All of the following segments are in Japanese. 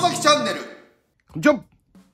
外崎チャンネル。じゃん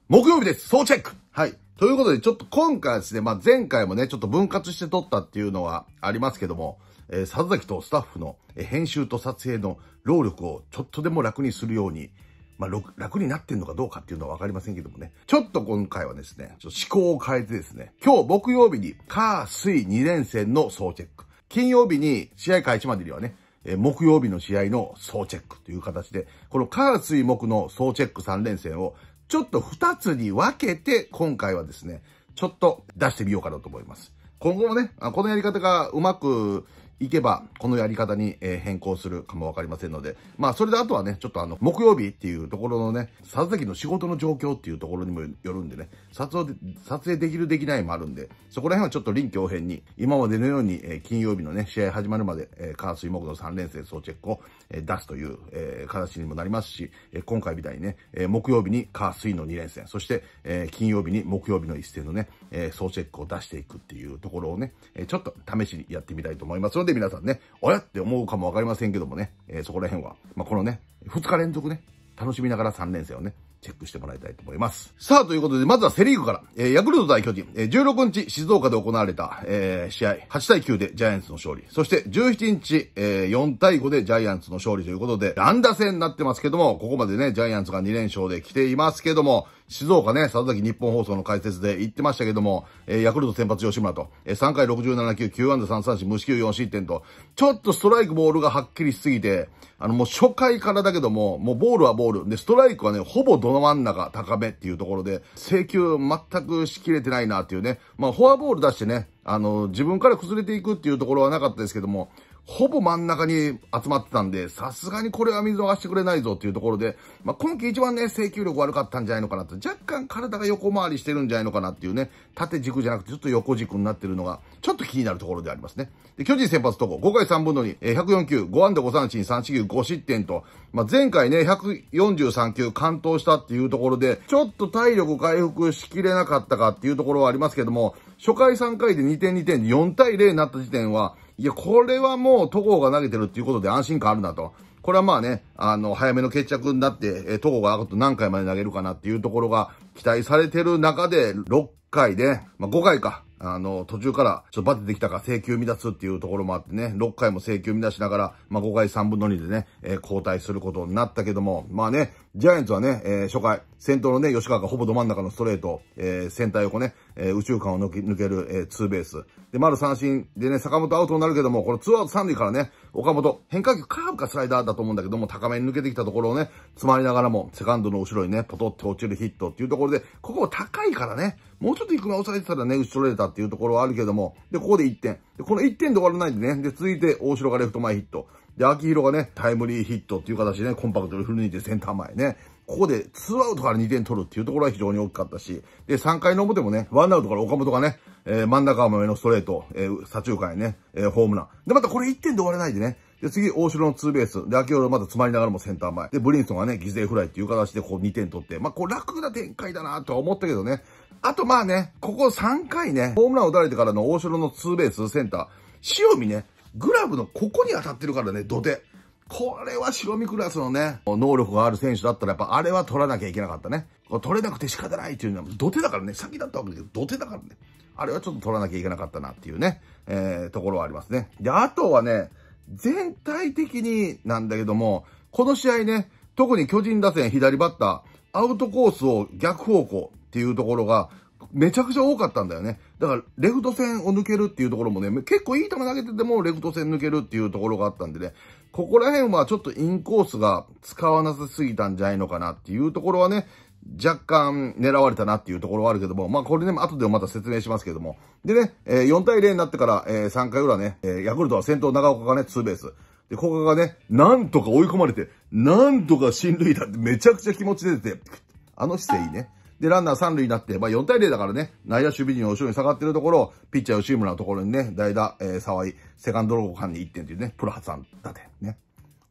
木曜日です総チェックはい。ということで、ちょっと今回ですね、まあ、前回もね、ちょっと分割して撮ったっていうのはありますけども、えー、々崎とスタッフの、え編集と撮影の労力をちょっとでも楽にするように、まあ、楽になってんのかどうかっていうのはわかりませんけどもね。ちょっと今回はですね、ちょっと思考を変えてですね、今日木曜日に、火、水2連戦の総チェック。金曜日に試合開始までにはね、え木曜日の試合の総チェックという形で、この火水木の総チェック3連戦をちょっと2つに分けて、今回はですね、ちょっと出してみようかなと思います。今後もね、このやり方がうまくいけば、このやり方に、え変更するかもわかりませんので、まあ、それであとはね、ちょっとあの、木曜日っていうところのね、撮影の仕事の状況っていうところにもよるんでね、撮影、撮影できるできないもあるんで、そこら辺はちょっと臨機応変に、今までのように、え金曜日のね、試合始まるまで、えカー水木の3連戦総チェックを、え出すという、え形にもなりますし、え今回みたいにね、え木曜日に火水の2連戦、そして、え金曜日に木曜日の一戦のね、え総チェックを出していくっていうところをね、えちょっと試しにやってみたいと思いますので、で皆さんね、おやって思うかもわかりませんけどもね、えー、そこら辺は、まあ、このね、2日連続ね、楽しみながら3連戦をね、チェックしてもらいたいと思います。さあ、ということで、まずはセリーグから、えー、ヤクルト対巨人、えー、16日、静岡で行われた、えー、試合、8対9でジャイアンツの勝利。そして、17日、えー、4対5でジャイアンツの勝利ということで、乱打戦になってますけども、ここまでね、ジャイアンツが2連勝で来ていますけども、静岡ね、佐々木日本放送の解説で言ってましたけども、えー、ヤクルト先発吉村と、えー、3回67球、9安打3三振、無四球4失点と、ちょっとストライクボールがはっきりしすぎて、あの、もう初回からだけども、もうボールはボール。で、ストライクはね、ほぼどの真ん中、高めっていうところで、制球全くしきれてないなっていうね。まあ、フォアボール出してね、あの、自分から崩れていくっていうところはなかったですけども、ほぼ真ん中に集まってたんで、さすがにこれは見逃してくれないぞっていうところで、まあ、今季一番ね、制球力悪かったんじゃないのかなと、若干体が横回りしてるんじゃないのかなっていうね、縦軸じゃなくてちょっと横軸になってるのが、ちょっと気になるところでありますね。で、巨人先発とこ、5回3分の2、えー、104球、5安打5三振、3四球、5失点と、まあ、前回ね、143球完投したっていうところで、ちょっと体力回復しきれなかったかっていうところはありますけども、初回3回で2点2点4対0になった時点は、いや、これはもう戸郷が投げてるっていうことで安心感あるなと。これはまあね、あの、早めの決着になって、え戸郷があと何回まで投げるかなっていうところが期待されてる中で、6回で、まあ、5回か、あの、途中からちょっとバテてきたか請求乱すっていうところもあってね、6回も請求乱しながら、まあ、5回3分の2でね、えー、交代することになったけども、まあね、ジャイアンツはね、えー、初回、先頭のね、吉川がほぼど真ん中のストレート、えー、セ横ね、えー、宇宙間を抜ける、えー、ツーベース。で、丸三振でね、坂本アウトになるけども、このツーアウト三塁からね、岡本、変化球カーブかスライダーだと思うんだけども、高めに抜けてきたところをね、詰まりながらも、セカンドの後ろにね、ポトって落ちるヒットっていうところで、ここ高いからね、もうちょっと行くのさえてたらね、打ち取られたっていうところはあるけども、で、ここで1点。で、この1点で終わらないんでね、で、続いて大城がレフト前ヒット。で、秋広がね、タイムリーヒットっていう形で、ね、コンパクトに振り抜いてセンター前ね。ここで2アウトから2点取るっていうところは非常に大きかったし、で、3回の表もね、1アウトから岡本がね、えー、真ん中甘めのストレート、えー、左中間へね、えー、ホームラン。で、またこれ1点で終われないでね、で、次、大城のツーベース。で、秋どまた詰まりながらもセンター前。で、ブリンソンがね、犠牲フライっていう形でこう2点取って、まあ、こう楽な展開だなとは思ったけどね。あとまあね、ここ3回ね、ホームラン打たれてからの大城のツーベースセンター、塩見ね、グラブのここに当たってるからね、土手。これは白身クラスのね、能力がある選手だったらやっぱあれは取らなきゃいけなかったね。取れなくて仕方ないっていうのは土手だからね、先だったわけだけど土手だからね。あれはちょっと取らなきゃいけなかったなっていうね、えー、ところはありますね。で、あとはね、全体的になんだけども、この試合ね、特に巨人打線左バッター、アウトコースを逆方向っていうところがめちゃくちゃ多かったんだよね。だから、レフト線を抜けるっていうところもね、結構いい球投げてても、レフト線抜けるっていうところがあったんでね、ここら辺はちょっとインコースが使わなさすぎたんじゃないのかなっていうところはね、若干狙われたなっていうところはあるけども、まあこれね、後でもまた説明しますけども。でね、えー、4対0になってから、えー、3回裏ね、えー、ヤクルトは先頭長岡がね、ツーベース。で、ここがね、なんとか追い込まれて、なんとか進塁だってめちゃくちゃ気持ち出てて、あの姿勢いいね。で、ランナー3塁になって、まあ4対0だからね、内野守備陣を後ろに下がってるところ、ピッチャー吉村のところにね、代打、えー、沢井、セカンドロゴ間に1点というね、プロ発案打点ね。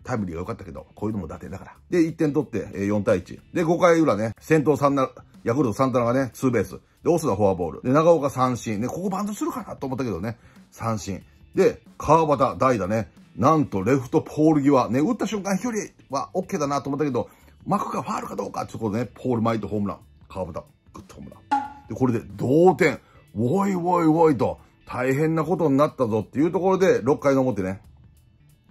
タイムリーが良かったけど、こういうのも打点だから。で、1点取って、えー、4対1。で、5回裏ね、先頭3な、ヤクルトサンタがね、ツーベース。で、オスがフォアボール。で、長岡三振。ね、ここバントするかなと思ったけどね、三振。で、川端代打ね、なんとレフトポール際。ね、打った瞬間飛距離は OK だなと思ったけど、くかファールかどうかってことでね、ポールマイトホームラン。川端、グッドホーラン。で、これで同点。おいおいおいと、大変なことになったぞっていうところで、6回の表ね、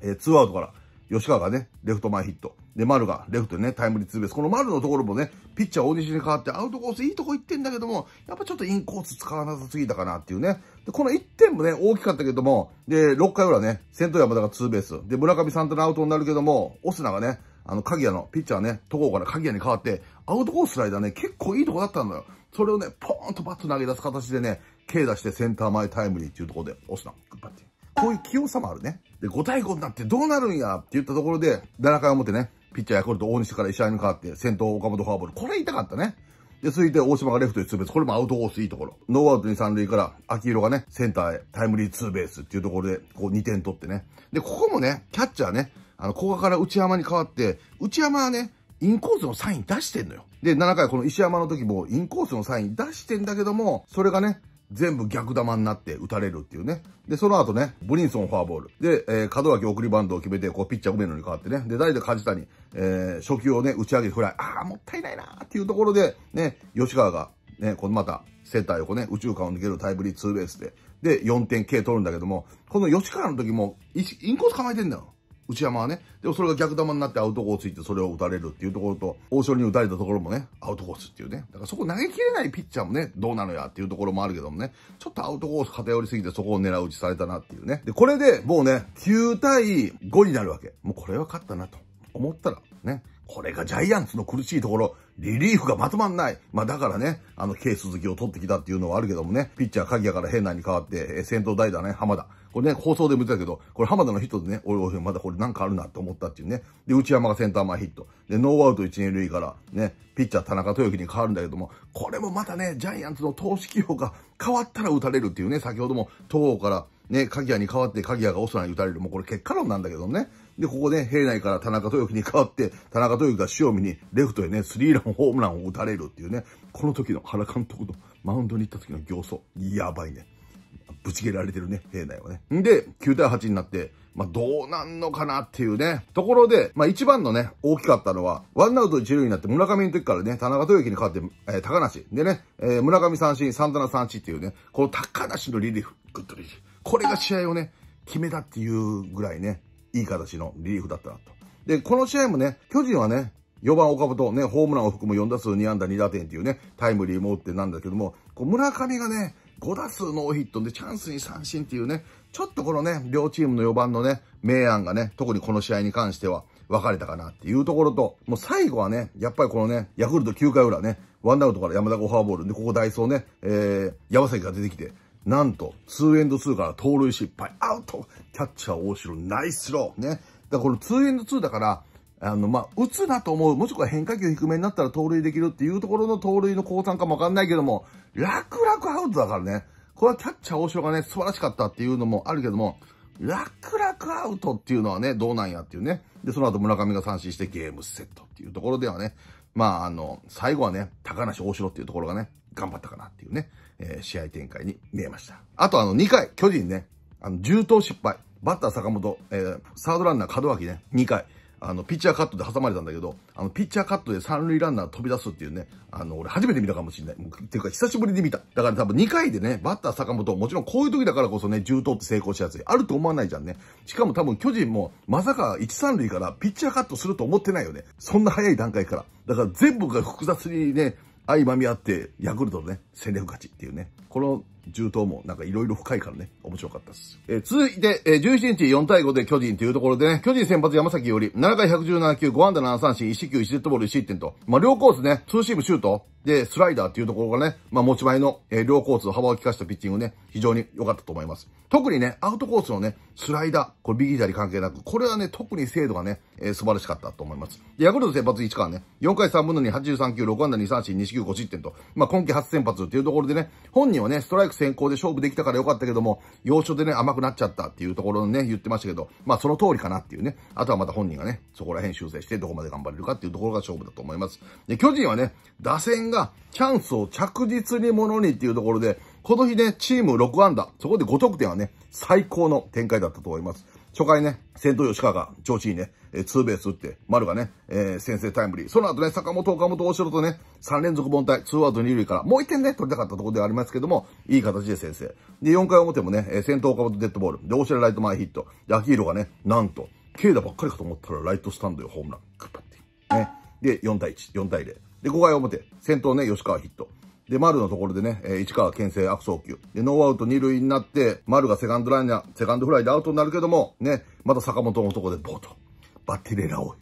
えー、ツーアウトから、吉川がね、レフト前ヒット。で、丸がレフトでね、タイムリーツーベース。この丸のところもね、ピッチャー大西に変わってアウトコースいいとこ行ってんだけども、やっぱちょっとインコース使わなさすぎたかなっていうね。で、この1点もね、大きかったけども、で、6回裏ね、先頭山田がツーベース。で、村上さんとのアウトになるけども、オスナがね、あの、鍵屋の、ピッチャーね、戸郷から鍵屋に変わって、アウトコースライダーね、結構いいとこだったんだよ。それをね、ポーンとバット投げ出す形でね、K 出してセンター前タイムリーっていうところで、押すな、グッッこういう器用さもあるね。で、5対5になってどうなるんやって言ったところで、7回表ね、ピッチャーヤクルト大西から石原に変わって、先頭岡本フォアボール。これ痛かったね。で、続いて大島がレフトにツーベース。これもアウトコースいいところ。ノーアウトに三塁から、秋色がね、センターへタイムリーツーベースっていうところで、こう2点取ってね。で、ここもね、キャッチャーね、あの、ここから内山に変わって、内山はね、インコースのサイン出してんのよ。で、7回この石山の時もインコースのサイン出してんだけども、それがね、全部逆球になって打たれるっていうね。で、その後ね、ブリンソンフォアボール。で、えー、門脇送りバンドを決めて、こう、ピッチャー梅野に変わってね。で、代打梶谷、えー、初球をね、打ち上げてフライ。ああ、もったいないなーっていうところで、ね、吉川が、ね、このまた、センター横ね、宇宙間を抜けるタイムリーツーベースで、で、4点 K 取るんだけども、この吉川の時も、インコース構えてんだよ。内山はね。でもそれが逆球になってアウトコース行ってそれを打たれるっていうところと、大勝に打たれたところもね、アウトコースっていうね。だからそこ投げきれないピッチャーもね、どうなのやっていうところもあるけどもね、ちょっとアウトコース偏りすぎてそこを狙う打ちされたなっていうね。で、これでもうね、9対5になるわけ。もうこれは勝ったなと思ったら、ね、これがジャイアンツの苦しいところ、リリーフがまとまんない。まあだからね、あの、ス続きを取ってきたっていうのはあるけどもね、ピッチャー鍵谷から変なに変わって、え先頭代打ね、浜田。これね、放送でも言ったけど、これ浜田のヒットでね、おいおい、まだこれなんかあるなって思ったっていうね。で、内山がセンター前ヒット。で、ノーアウト1、2塁から、ね、ピッチャー田中豊樹に変わるんだけども、これもまたね、ジャイアンツの投手起用が変わったら打たれるっていうね、先ほども、東から、ね、鍵谷に変わって鍵谷がオスナに打たれる。もうこれ結果論なんだけどね。で、ここで、ね、平内から田中豊樹に変わって、田中豊樹が塩見にレフトへね、スリーランホームランを打たれるっていうね、この時の原監督のマウンドに行った時の形相、やばいね。ぶち切られてるね、兵内はね。んで、9対8になって、まあ、どうなんのかなっていうね。ところで、まあ、一番のね、大きかったのは、ワンアウト一塁になって村上の時からね、田中豊樹に代わって、えー、高梨。でね、えー、村上三振、サンタナ三振っていうね、この高梨のリリーフ、グッドリリーフ。これが試合をね、決めたっていうぐらいね、いい形のリリーフだったなと。で、この試合もね、巨人はね、4番岡本ね、ホームランを含む4打数2安打2打点っていうね、タイムリーも打ってなんだけども、こう村上がね、5打数ノーヒットでチャンスに三振っていうね、ちょっとこのね、両チームの4番のね、明暗がね、特にこの試合に関しては分かれたかなっていうところと、もう最後はね、やっぱりこのね、ヤクルト9回裏ね、ワンアウトから山田がフォアボールで、ここダイソーね、えー、山崎が出てきて、なんと、2エンド2から盗塁失敗、アウトキャッチャー大城、ナイスローね。だからこの2エンド2だから、あの、まあ、打つなと思う、もしくは変化球低めになったら盗塁できるっていうところの盗塁の降参かもわかんないけども、楽々アウトだからね。これはキャッチャー王将がね、素晴らしかったっていうのもあるけども、楽々アウトっていうのはね、どうなんやっていうね。で、その後村上が三振してゲームセットっていうところではね、まあ、あの、最後はね、高梨大城っていうところがね、頑張ったかなっていうね、えー、試合展開に見えました。あとあの、2回、巨人ね、あの、重投失敗。バッター坂本、えー、サードランナー門脇ね、2回。あの、ピッチャーカットで挟まれたんだけど、あの、ピッチャーカットで三塁ランナー飛び出すっていうね、あの、俺初めて見たかもしれない。っていうか、久しぶりに見た。だから多分2回でね、バッター坂本、もちろんこういう時だからこそね、重投って成功しやすい。あると思わないじゃんね。しかも多分巨人も、まさか1、3塁からピッチャーカットすると思ってないよね。そんな早い段階から。だから全部が複雑にね、相まみ合って、ヤクルトのね、戦略勝ちっていうね。この銃刀もなんかいろいろ深いからね、面白かったです。えー、続いて、えー、17日4対5で巨人というところでね、巨人先発山崎より、7回117球、5安打7三振、1四球1デッドボール1失点と、まあ、両コースね、ツーシームシュート、で、スライダーっていうところがね、まあ、持ち前の、えー、両コースの幅を利かしたピッチングね、非常に良かったと思います。特にね、アウトコースのね、スライダー、これ右左関係なく、これはね、特に精度がね、えー、素晴らしかったと思います。で、ヤクルト先発1からね、4回3分の2、83球、6安打2三振、2四球5失点と、まあ、今季初先発っていうところでね、本人はね、ストライク先行で勝負できたからよかったけども、要所でね、甘くなっちゃったっていうところをね、言ってましたけど、まあその通りかなっていうね。あとはまた本人がね、そこら辺修正してどこまで頑張れるかっていうところが勝負だと思います。で、巨人はね、打線がチャンスを着実にものにっていうところで、この日ね、チーム6安打、そこで5得点はね、最高の展開だったと思います。初回ね、先頭吉川が調子いいね、えー、ツーベース打って、丸がね、えー、先制タイムリー。その後ね、坂本、岡本、大城とね、3連続凡退、ツーアウト二塁から、もう1点ね、取りたかったところではありますけども、いい形で先制。で、4回表もね、えー、先頭岡本デッドボール。で、大城ライト前ヒット。で、き色がね、なんと、軽打ばっかりかと思ったら、ライトスタンドよ、ホームラン。クッパて。ね。で、4対1、4対0。で、5回表、先頭ね、吉川ヒット。で、丸のところでね、えー、市川県政悪送球。で、ノーアウト二塁になって、丸がセカンドライナー、セカンドフライでアウトになるけども、ね、また坂本のとこでボート。バッテリーラオ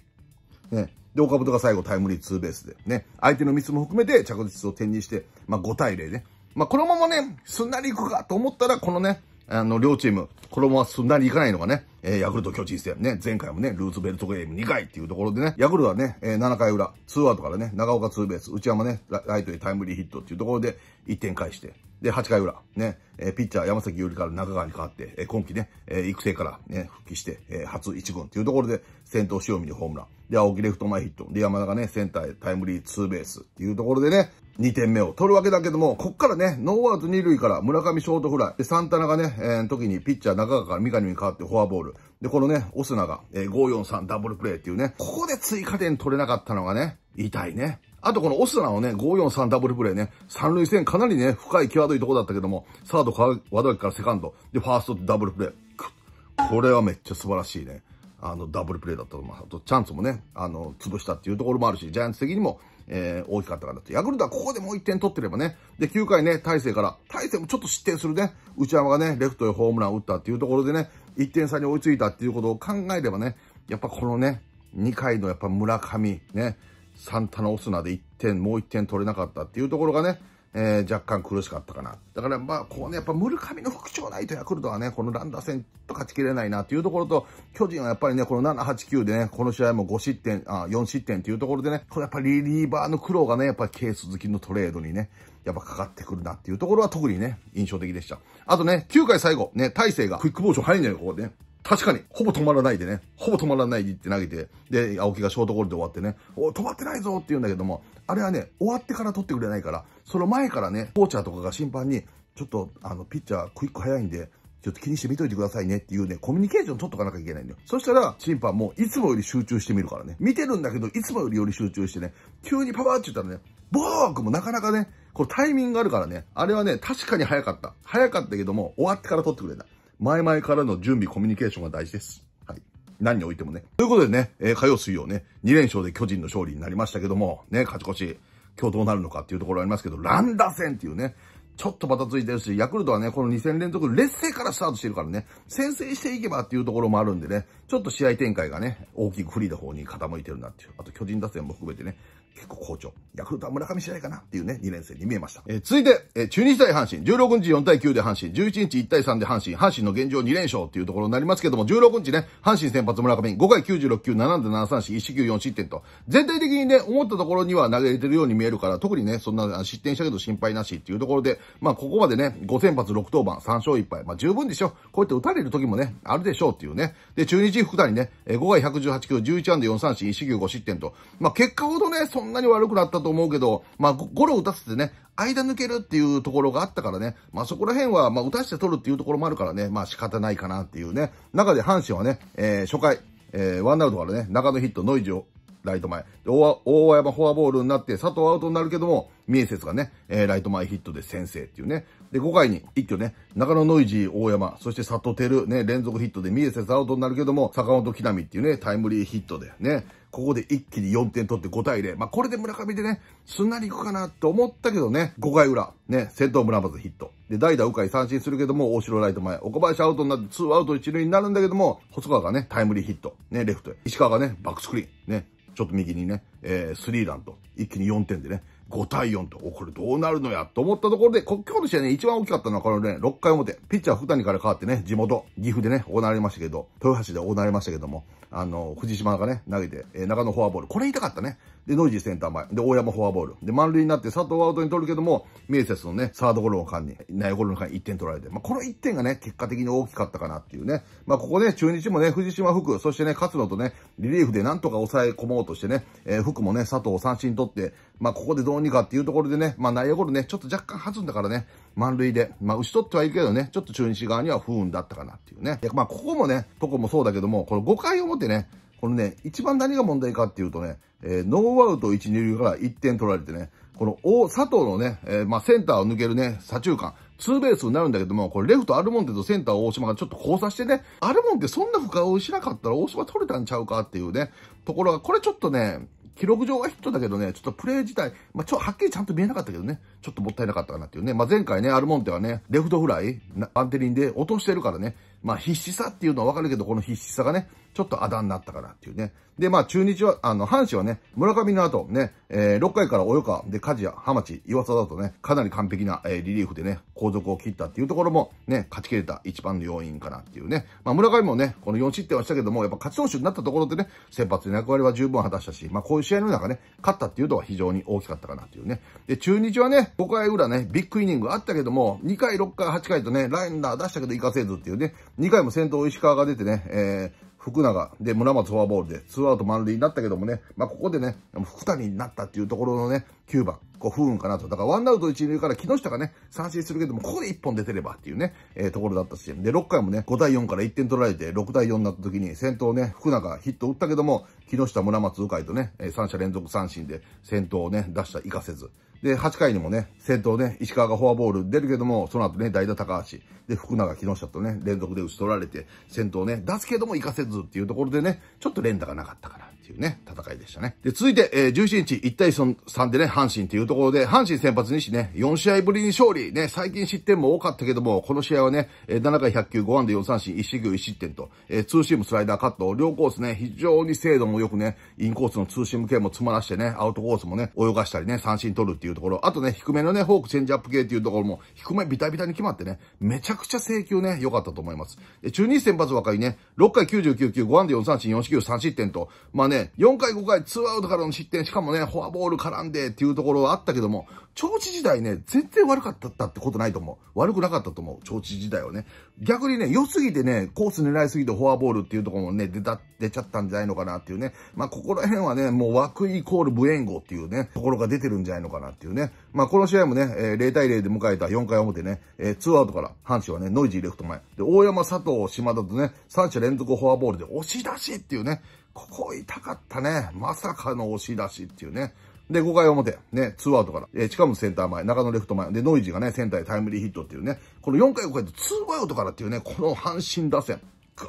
イ。ね。で、岡本が最後タイムリーツーベースで、ね。相手のミスも含めて着実を点にして、まあ5対0ね。まあこのままね、すんなりいくかと思ったら、このね、あの、両チーム、このまますんなりいかないのがね、えー、ヤクルト巨人戦ね、前回もね、ルーツベルトゲーム2回っていうところでね、ヤクルトはね、えー、7回裏、2アウトからね、長岡ツーベース、内山ね、ライトへタイムリーヒットっていうところで1点返して、で、8回裏、ね、えー、ピッチャー山崎由里から中川に変わって、えー、今季ね、えー、育成からね、復帰して、えー、初1軍っていうところで、先頭塩見にホームラン。で、青木レフト前ヒット。で、山田がね、センターへタイムリーツーベースっていうところでね、2点目を取るわけだけども、こっからね、ノーアウト2塁から村上ショートフライ、で、サンタナがね、えー、時にピッチャー中川から三上に変わってフォアボール。で、このね、オスナが、えー、543ダブルプレーっていうね、ここで追加点取れなかったのがね、痛いね。あとこのオスナのね、543ダブルプレーね、三塁線かなりね、深い際どいとこだったけども、サード川、和田からセカンド、で、ファーストダブルプレー。これはめっちゃ素晴らしいね。あの、ダブルプレーだったと思あと、チャンスもね、あの、潰したっていうところもあるし、ジャイアンツ的にも、えー、大きかったかなと。ヤクルトはここでもう1点取ってればね。で、9回ね、大勢から、大勢もちょっと失点するね、内山がね、レフトへホームラン打ったっていうところでね、1点差に追いついたっていうことを考えればね、やっぱこのね、2回のやっぱ村上、ね、サンタのオスナで1点、もう1点取れなかったっていうところがね、えー、若干苦しかったかな。だからまあ、こうね、やっぱ村上の復調ないとヤクルトはね、このランダ戦と勝ちきれないなっていうところと、巨人はやっぱりね、この7、8、9でね、この試合も5失点、あ4失点っていうところでね、これやっぱりリリーバーの苦労がね、やっぱりケース好きのトレードにね、やっぱかかってくるなっていうところは特にね、印象的でした。あとね、9回最後、ね、大勢がクイックモーション入んないよ、ここでね。確かに、ほぼ止まらないでね、ほぼ止まらないでって投げて、で、青木がショートゴールで終わってね、お止まってないぞって言うんだけども、あれはね、終わってから取ってくれないから、その前からね、コーチャーとかが審判に、ちょっと、あの、ピッチャークイック早いんで、ちょっと気にして見といてくださいねっていうね、コミュニケーション取っとかなきゃいけないんだよ。そしたら、審判もいつもより集中してみるからね。見てるんだけど、いつもよりより集中してね、急にパワーって言ったらね、ボークもなかなかね、これタイミングがあるからね、あれはね、確かに早かった。早かったけども、終わってから取ってくれた。前々からの準備、コミュニケーションが大事です。はい。何においてもね。ということでね、えー、火曜水曜ね、2連勝で巨人の勝利になりましたけども、ね、勝ち越し。今日どうなるのかっていうところありますけど、乱打戦っていうね、ちょっとバタついてるし、ヤクルトはね、この2戦連続劣勢からスタートしてるからね、先制していけばっていうところもあるんでね、ちょっと試合展開がね、大きくリーの方に傾いてるなっていう。あと巨人打線も含めてね、結構好調。ヤクルトは村上次第かなっていうね、2年生に見えました。えー、続いて、えー、中日対阪神。16日4対9で阪神。11日1対3で阪神。阪神の現状2連勝っていうところになりますけども、16日ね、阪神先発村上、5回96球、7で7三振、1四4失点と、全体的にね、思ったところには投げれてるように見えるから、特にね、そんな失点したけど心配なしっていうところで、まあ、ここまでね、5先発6登板、3勝1敗。まあ、十分でしょ。こうやって打たれる時もね、あるでしょうっていうね。で、中日福谷ね、5回118球、11安で4三振、1四5失点と、まあ、結果ほどね、そんんなに悪くなったと思うけど、まあ、ゴロ打たせてね、間抜けるっていうところがあったからね、まあそこら辺は、まあ打たせて取るっていうところもあるからね、まあ仕方ないかなっていうね、中で阪神はね、えー、初回、えー、ワンアウトからね、中野ヒット、ノイジをライト前。大大山フォアボールになって、佐藤アウトになるけども、三重節がね、えー、ライト前ヒットで先制っていうね。で、5回に一挙ね、中野ノイジー大山、そして佐藤輝、ね、連続ヒットで三重節アウトになるけども、坂本木浪っていうね、タイムリーヒットでね、ここで一気に4点取って5対0。まあ、これで村上でね、すんなりいくかなと思ったけどね、5回裏、ね、先頭村松ヒット。で、代打うかい三振するけども、大城ライト前、岡林アウトになって、2アウト1塁になるんだけども、細川がね、タイムリーヒット。ね、レフトへ。石川がね、バックスクリーン。ね、ちょっと右にね、えー、スリーランと、一気に4点でね、5対4と、お、これどうなるのやと思ったところで、今日の試合ね、一番大きかったのはこのね、6回表、ピッチャー福谷から変わってね、地元、岐阜でね、行われましたけど、豊橋で行われましたけども、あの、藤島がね、投げて、えー、中野フォアボール。これ痛かったね。で、ノイジーセンター前。で、大山フォアボール。で、満塁になって佐藤アウトに取るけども、明節のね、サードゴロの間に、内野ゴロの間に1点取られて。まあ、この1点がね、結果的に大きかったかなっていうね。まあ、ここね、中日もね、藤島福、そしてね、勝野とね、リリーフでなんとか抑え込もうとしてね、えー、福もね、佐藤を三振取って、まあ、ここでどうにかっていうところでね、まあ、内野ゴロね、ちょっと若干弾んだからね、満塁で、まあ、打ち取ってはいるけどね、ちょっと中日側には不運だったかなっていうね。まあ、ここもね、とこもそうだけども、この5回表ね、このね、一番何が問題かっていうとね、えー、ノーアウト1、2塁から1点取られてね、この大、佐藤のね、えー、まあ、センターを抜けるね、左中間、ツーベースになるんだけども、これレフトアルモンテとセンター大島がちょっと交差してね、アルモンテそんな負荷をしなかったら大島取れたんちゃうかっていうね、ところが、これちょっとね、記録上はヒットだけどね、ちょっとプレイ自体、まあ、ちょ、はっきりちゃんと見えなかったけどね、ちょっともったいなかったかなっていうね。まあ、前回ね、アルモンテはね、レフトフライ、アンテリンで落としてるからね、まあ、必死さっていうのはわかるけど、この必死さがね、ちょっとあだになったからっていうね。で、まあ中日は、あの、阪神はね、村上の後ね、えー、6回から及川、で、梶谷、浜地、岩佐だとね、かなり完璧な、えー、リリーフでね、後続を切ったっていうところもね、勝ち切れた一番の要因かなっていうね。まあ村上もね、この4失点はしたけども、やっぱ勝ち投手になったところでね、先発の役割は十分果たしたし、まあこういう試合の中ね、勝ったっていうのは非常に大きかったかなっていうね。で、中日はね、5回裏ね、ビッグイニングあったけども、2回、6回、8回とね、ラインダー出したけど行かせずっていうね、2回も先頭石川が出てね、えー、福永で村松フォアボールで、ツーアウト満塁になったけどもね、まあ、ここでね、福谷になったっていうところのね、9番、こう、不運かなと。だから、ワンアウト一塁から木下がね、三振するけども、ここで1本出てればっていうね、えー、ところだったし、で、6回もね、5対4から1点取られて、6対4になった時に、先頭ね、福永ヒット打ったけども、木下、村松、鵜飼とね、3者連続三振で先頭をね、出した、生かせず。で、8回にもね、先頭ね、石川がフォアボール出るけども、その後ね、代打高橋、で、福永、木下とね、連続で打ち取られて、先頭ね、出すけども行かせずっていうところでね、ちょっと連打がなかったから。ていうね、戦いでしたね。で、続いて、えー、17日、1対3でね、阪神っていうところで、阪神先発にしね、4試合ぶりに勝利。ね、最近失点も多かったけども、この試合はね、え7回100球、5安で4三振、1四球1失点と、えー、ツーシーム、スライダー、カット、両コースね、非常に精度もよくね、インコースのツーシーム系も詰まらしてね、アウトコースもね、泳がしたりね、三振取るっていうところ、あとね、低めのね、フォークチェンジアップ系っていうところも、低めビタビタに決まってね、めちゃくちゃ制球ね、良かったと思います。で、中日先発若いね、6回99球、5安で4三振、4四球3失点と、まあね、ね、4回5回2アウトからの失点、しかもね、フォアボール絡んでっていうところはあったけども、長知時代ね、全然悪かったってことないと思う。悪くなかったと思う、長知時代はね。逆にね、良すぎてね、コース狙いすぎてフォアボールっていうところもね、出た、出ちゃったんじゃないのかなっていうね。まあ、ここら辺はね、もう枠イコールブエンゴっていうね、ところが出てるんじゃないのかなっていうね。まあ、この試合もね、えー、0対0で迎えた4回表ね、えー、2アウトから、阪神はね、ノイジーレフト前。で、大山、佐藤、島田とね、3者連続フォアボールで押し出しっていうね、ここ痛かったね。まさかの押し出しっていうね。で、5回表、ね、2アウトから、えー、近本センター前、中野レフト前、で、ノイジーがね、センターへタイムリーヒットっていうね、この4回5回と2アウトからっていうね、この阪神打線、グッ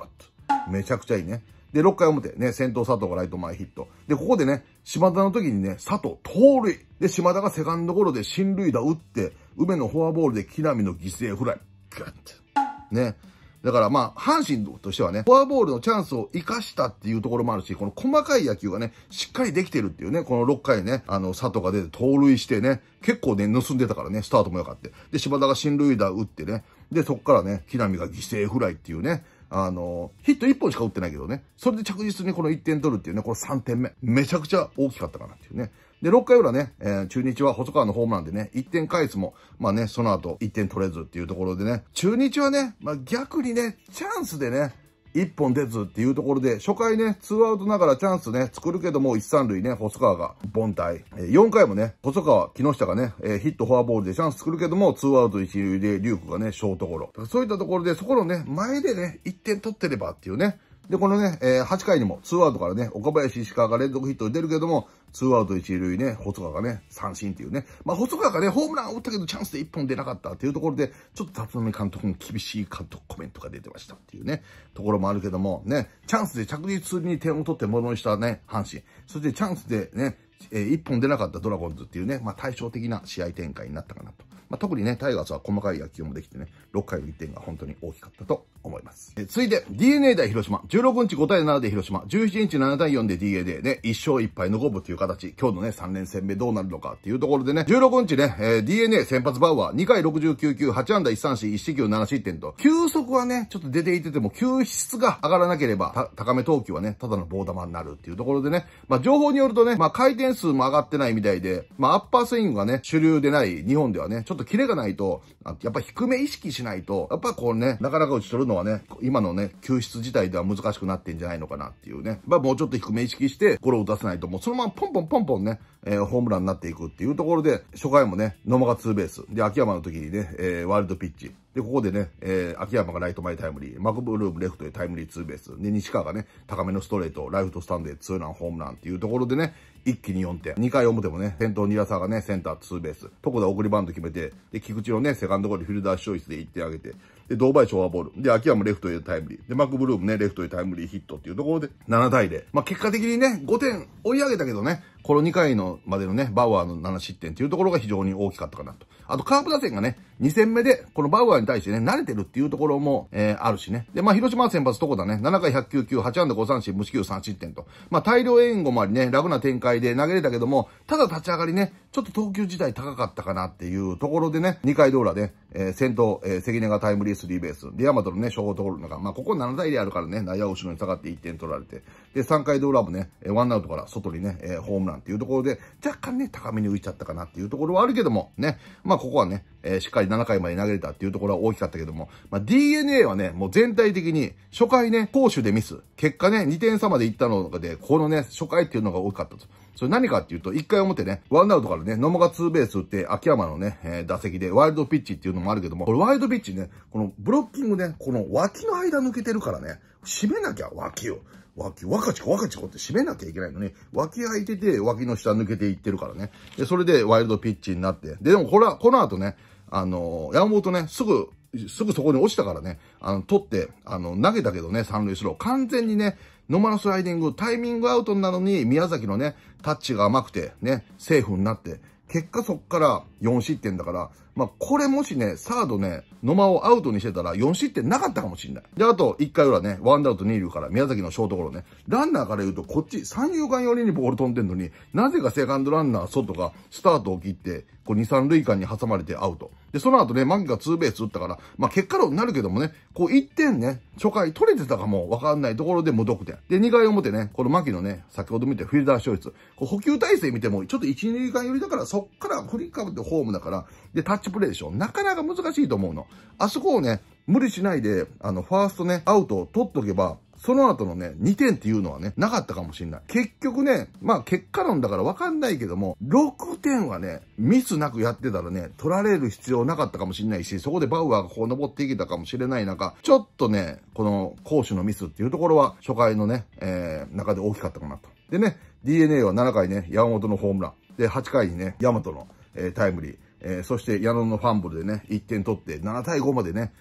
と、めちゃくちゃいいね。で、6回表、ね、先頭佐藤がライト前ヒット。で、ここでね、島田の時にね、佐藤、盗塁。で、島田がセカンドゴロで新塁打打って、梅のフォアボールで木みの犠牲フライ。グッと。ね。だからまあ、阪神としてはね、フォアボールのチャンスを生かしたっていうところもあるし、この細かい野球がね、しっかりできてるっていうね、この6回ね、あの、佐藤が出て盗塁してね、結構ね、盗んでたからね、スタートも良かった。で、柴田が新塁打打ってね、で、そっからね、木並が犠牲フライっていうね、あの、ヒット1本しか打ってないけどね、それで着実にこの1点取るっていうね、この3点目、めちゃくちゃ大きかったかなっていうね。で、6回裏ね、えー、中日は細川のホームランでね、1点返すも、まあね、その後1点取れずっていうところでね、中日はね、まあ逆にね、チャンスでね、一本出ずっていうところで、初回ね、ツーアウトながらチャンスね、作るけども、一三塁ね、細川が凡退。4回もね、細川、木下がね、ヒットフォアボールでチャンス作るけども、ツーアウト一塁で、龍空がね、ショートゴロ。そういったところで、そこのね、前でね、1点取ってればっていうね。で、このね、えー、8回にも、ツーアウトからね、岡林石川が連続ヒット出るけども、ツーアウト一塁ね、細川がね、三振っていうね。まあ、細川がね、ホームラン打ったけどチャンスで一本出なかったっていうところで、ちょっと立浪監督も厳しい監督コメントが出てましたっていうね、ところもあるけども、ね、チャンスで着実に点を取ってものにしたね、阪神。そしてチャンスでね、えー、一本出なかったドラゴンズっていうね、まあ、対照的な試合展開になったかなと。まあ、特にね、タイガースは細かい野球もできてね、6回の1点が本当に大きかったと思います。え続いて、DNA 対広島。16日5対7で広島。17日7対4で DNA で、1勝1敗の五分という形。今日のね、3連戦目どうなるのかっていうところでね、16日ね、えー、DNA 先発バウアー、2回69球、8安打1三振、1四球7失点と、球速はね、ちょっと出ていてても、球質が上がらなければ、高め投球はね、ただの棒玉になるっていうところでね、まあ、情報によるとね、まあ、回転数も上がってないみたいで、まあ、アッパースイングがね、主流でない日本ではね、ちょっととキレがないと、やっぱ低め意識しないと、やっぱこうね、なかなか打ち取るのはね、今のね、救出自体では難しくなってんじゃないのかなっていうね。まあもうちょっと低め意識して、ゴロを打たせないと、もうそのままポンポンポンポンね、えー、ホームランになっていくっていうところで、初回もね、野間がツーベース。で、秋山の時にね、えー、ワールドピッチ。で、ここでね、えー、秋山がライト前タイムリー、マクブルームレフトへタイムリーツーベース。で、西川がね、高めのストレート、ライフとスタンドへツーランホームランっていうところでね、一気に4点。2回表もね、先頭2打差がね、センターツーベース。とこで送りバント決めて、で、菊池のね、セカンドゴールフィルダー視聴スで1点上げて、で、ドーバイショアボール。で、秋山レフトへタイムリー。で、マックブルームね、レフトへタイムリーヒットっていうところで、7対0。まあ、結果的にね、5点追い上げたけどね、この2回のまでのね、バウアーの7失点っていうところが非常に大きかったかなと。あと、カープ打線がね、2戦目で、このバウアーに対してね、慣れてるっていうところも、えー、あるしね。で、まあ、広島先発とこだね、7回109球、8安打5三振、無四球3失点と。まあ、大量援護もありね、楽な展開で投げれたけども、ただ立ち上がりね、ちょっと投球自体高かったかなっていうところでね、2回ドーラで、えー、先頭、えー、関根がタイムリースリーベース、で、ヤマトのね、ショートホールのか、まあ、ここ7対であるからね、内野後ろに下がって1点取られて、で、3回ドラムね、ワンアウトから外にね、えホームランっていうところで、若干ね、高めに浮いちゃったかなっていうところはあるけども、ね、まあここはね、えしっかり7回まで投げれたっていうところは大きかったけども、まあ DNA はね、もう全体的に、初回ね、攻守でミス、結果ね、2点差までいったので、このね、初回っていうのが大きかったと。それ何かっていうと、1回表ね、ワンアウトからね、野間がツーベース打って、秋山のね、えー、打席で、ワイルドピッチっていうのもあるけども、これワイルドピッチね、このブロッキングね、この脇の間抜けてるからね、締めなきゃ脇を。脇、若ちこ若ちこって締めなきゃいけないのに、脇開いてて、脇の下抜けていってるからね。で、それでワイルドピッチになって。で、でもこれは、この後ね、あのー、山本ね、すぐ、すぐそこに落ちたからね、あの、取って、あの、投げたけどね、三塁スロー。完全にね、野間のスライディング、タイミングアウトなのに、宮崎のね、タッチが甘くて、ね、セーフになって、結果そっから4失点だから、まあ、これもしね、サードね、野間をアウトにしてたら4失点なかったかもしれない。で、あと1回裏ね、ワンダウト2塁から宮崎のショートゴロね、ランナーから言うとこっち三遊間寄りにボール飛んでんのに、なぜかセカンドランナー外がスタートを切って、こう、二三塁間に挟まれてアウト。で、その後ね、マンがツーベース打ったから、まあ、結果論になるけどもね、こう、1点ね、初回取れてたかもわかんないところで無得点。で、2回表ね、この牧のね、先ほど見たフィルダー勝率。こう補給体制見ても、ちょっと1、2塁間寄りだから、そっから振りかぶってホームだから、で、タッチプレイでしょ。なかなか難しいと思うの。あそこをね、無理しないで、あの、ファーストね、アウトを取っとけば、その後のね、2点っていうのはね、なかったかもしれない。結局ね、まあ結果論だからわかんないけども、6点はね、ミスなくやってたらね、取られる必要なかったかもしれないし、そこでバウアーがこう登っていけたかもしれない中、ちょっとね、この攻守のミスっていうところは、初回のね、えー、中で大きかったかなと。でね、DNA は7回ね、山本のホームラン。で、8回にね、大和の、えー、タイムリー。えー、そして矢野のファンブルでね、1点取って、7対5までね、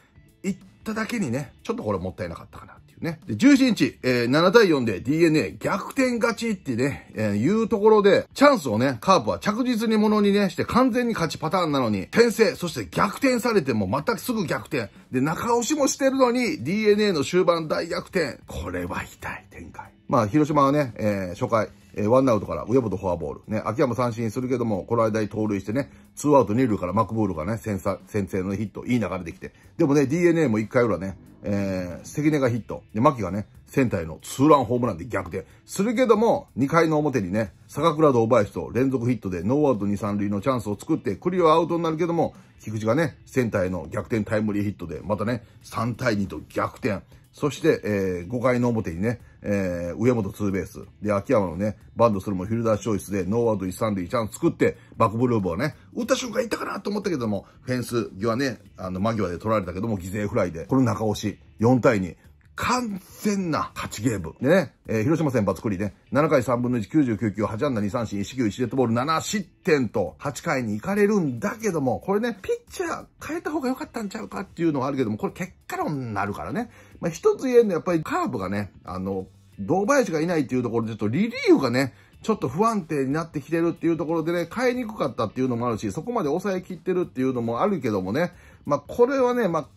行っただけにね、ちょっとこれもったいなかったかな。ね。で、17日、えー、7対4で DNA 逆転勝ちってね、えー、いうところで、チャンスをね、カープは着実にものにね、して完全に勝ちパターンなのに、転生、そして逆転されても全くすぐ逆転。で、中押しもしてるのに、DNA の終盤大逆転。これは痛い展開。まあ、広島はね、えー、初回、えー、ワンアウトから上本フォアボール。ね、秋山三振するけども、この間に盗塁してね、ツーアウト二塁からマックボールがね、先先制のヒット、いい流れできて。でもね、DNA も一回裏ね、えー、関根がヒット。で、牧がね、センターへのツーランホームランで逆転。するけども、二回の表にね、坂倉と小林と連続ヒットでノーアウト二三塁のチャンスを作って、クリアアウトになるけども、菊池がね、センターへの逆転タイムリーヒットで、またね、三対二と逆転。そして、えー、5回の表にね、えー、上本ツーベース。で、秋山のね、バンドするもフィルダーチョイスでノーアウト一三塁チャンス作って、バックブルーブをね、打った瞬間いったかなと思ったけども、フェンス際ね、あの、間際で取られたけども、犠牲フライで、この中押し、4対2。完全な勝ちゲーム。でね、えー、広島先発クリね、7回3分の1、99球、8安打2三振、1球1デッドボール、7失点と、8回に行かれるんだけども、これね、ピッチャー変えた方が良かったんちゃうかっていうのはあるけども、これ結果論になるからね。まあ、一つ言えるのはやっぱりカーブがね、あの、道林がいないっていうところで、ちょっとリリーフがね、ちょっと不安定になってきてるっていうところでね、変えにくかったっていうのもあるし、そこまで抑えきってるっていうのもあるけどもね、まあ、これはね、まあ、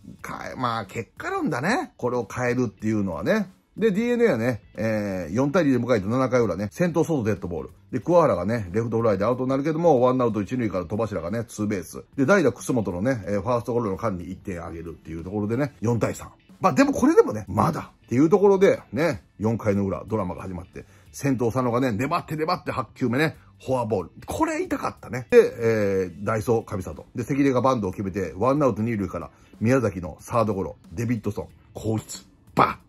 まあ、結果論だね。これを変えるっていうのはね。で、DNA はね、えー、4対2で迎えて7回裏ね、先頭外デッドボール。で、桑原がね、レフトフライでアウトになるけども、ワンアウト一塁から戸柱がね、ツーベース。で、代打楠本のね、えー、ファーストゴロの間に1点あげるっていうところでね、4対3。まあでもこれでもね、まだっていうところで、ね、4回の裏、ドラマが始まって、先頭佐野がね、粘って粘って8球目ね、フォアボール。これ痛かったね。で、えー、ダイソー、神里。で、関根がバンドを決めて、ワンアウト二塁から、宮崎のサードゴロ、デビッドソン、コ室、バ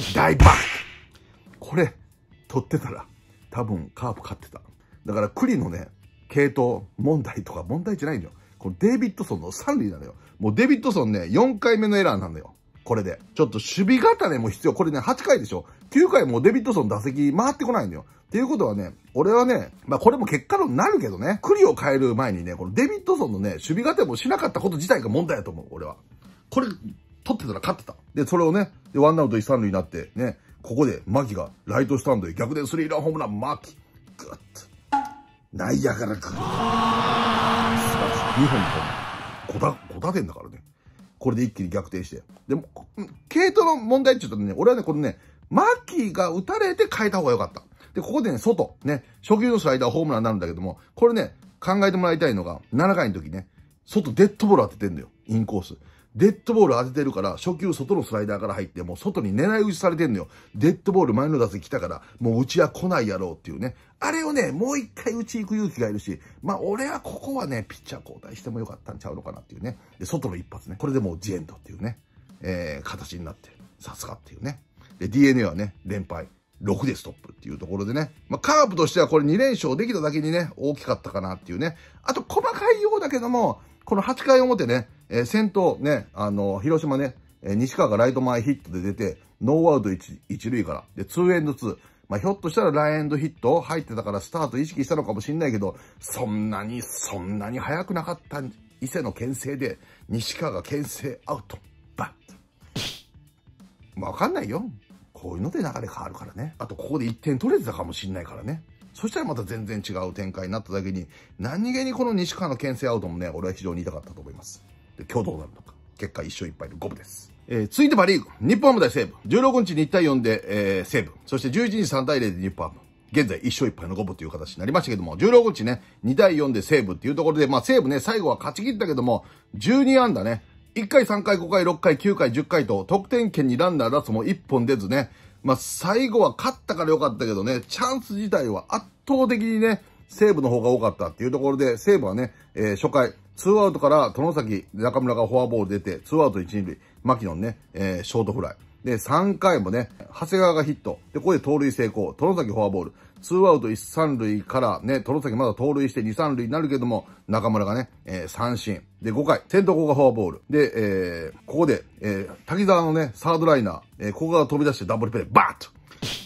ッと、大バッこれ、取ってたら、多分カープ勝ってた。だから、クリのね、系統問題とか問題じゃないんだよ。このデビッドソンの三塁なのよ。もうデビッドソンね、4回目のエラーなんだよ。これで。ちょっと守備固めも必要。これね、8回でしょ ?9 回もデビッドソン打席回ってこないんだよ。っていうことはね、俺はね、まあこれも結果論になるけどね、クリを変える前にね、このデビッドソンのね、守備固めもしなかったこと自体が問題だと思う、俺は。これ、取ってたら勝ってた。で、それをね、で、ワンアウト一三塁になって、ね、ここで、マキが、ライトスタンドへ逆転スリーランホームラン、マキ。グッと。内野から来る。2本と。5打、5打点だからね。これで一気に逆転して。でも、系統の問題って言ったらね、俺はね、このね、マッキーが打たれて変えた方が良かった。で、ここでね、外、ね、初球のスライダーホームランになるんだけども、これね、考えてもらいたいのが、7回の時ね、外デッドボール当ててんだよ。インコース。デッドボール当ててるから、初球外のスライダーから入って、もう外に狙い撃ちされてんのよ。デッドボール前の打席来たから、もううちは来ないやろうっていうね。あれをね、もう一回打ち行く勇気がいるし、まあ俺はここはね、ピッチャー交代してもよかったんちゃうのかなっていうね。で、外の一発ね。これでもうジエンドっていうね、えー、形になって、さすがっていうね。で、DNA はね、連敗。6でストップっていうところでね。まあ、カープとしてはこれ2連勝できただけにね、大きかったかなっていうね。あと、細かいようだけども、この8回表ね、え先頭ね、あの、広島ね、え西川がライト前ヒットで出て、ノーアウト 1, 1塁から、で、2エンド2。まあ、ひょっとしたらライエンドヒット入ってたからスタート意識したのかもしんないけど、そんなに、そんなに早くなかった伊勢の牽制で、西川が牽制アウト。バッ。まわかんないよ。こういうので流れ変わるからね。あと、ここで1点取れてたかもしんないからね。そしたらまた全然違う展開になっただけに、何気にこの西川の牽制アウトもね、俺は非常に痛かったと思います。今日どうなるのか。結果1勝1敗の五分です。えー、続いてパリーグ。日本ハム対西武。16日に1対4で、えー、西武。そして11日3対0で日本ハム。現在1勝1敗の五分という形になりましたけども、16日ね、2対4で西武っていうところで、まあ西武ね、最後は勝ち切ったけども、12安打ね、1回、3回、5回、6回、9回、10回と、得点圏にランナー出すも1本出ずね、まあ最後は勝ったから良かったけどね、チャンス自体は圧倒的にね、西武の方が多かったっていうところで、西武はね、えー、初回、ツーアウトから殿崎、中村がフォアボール出て、ツーアウト一塁、牧野ね、えー、ショートフライ。で、3回もね、長谷川がヒット。で、ここで盗塁成功。殿崎フォアボール。ツーアウト一三塁からね、殿崎まだ盗塁して二三塁になるけども、中村がね、えー、三振。で、5回、先頭ここがフォアボール。で、えー、ここで、えー、滝沢のね、サードライナー、えー、ここが飛び出してダブルプレイ、バーッと。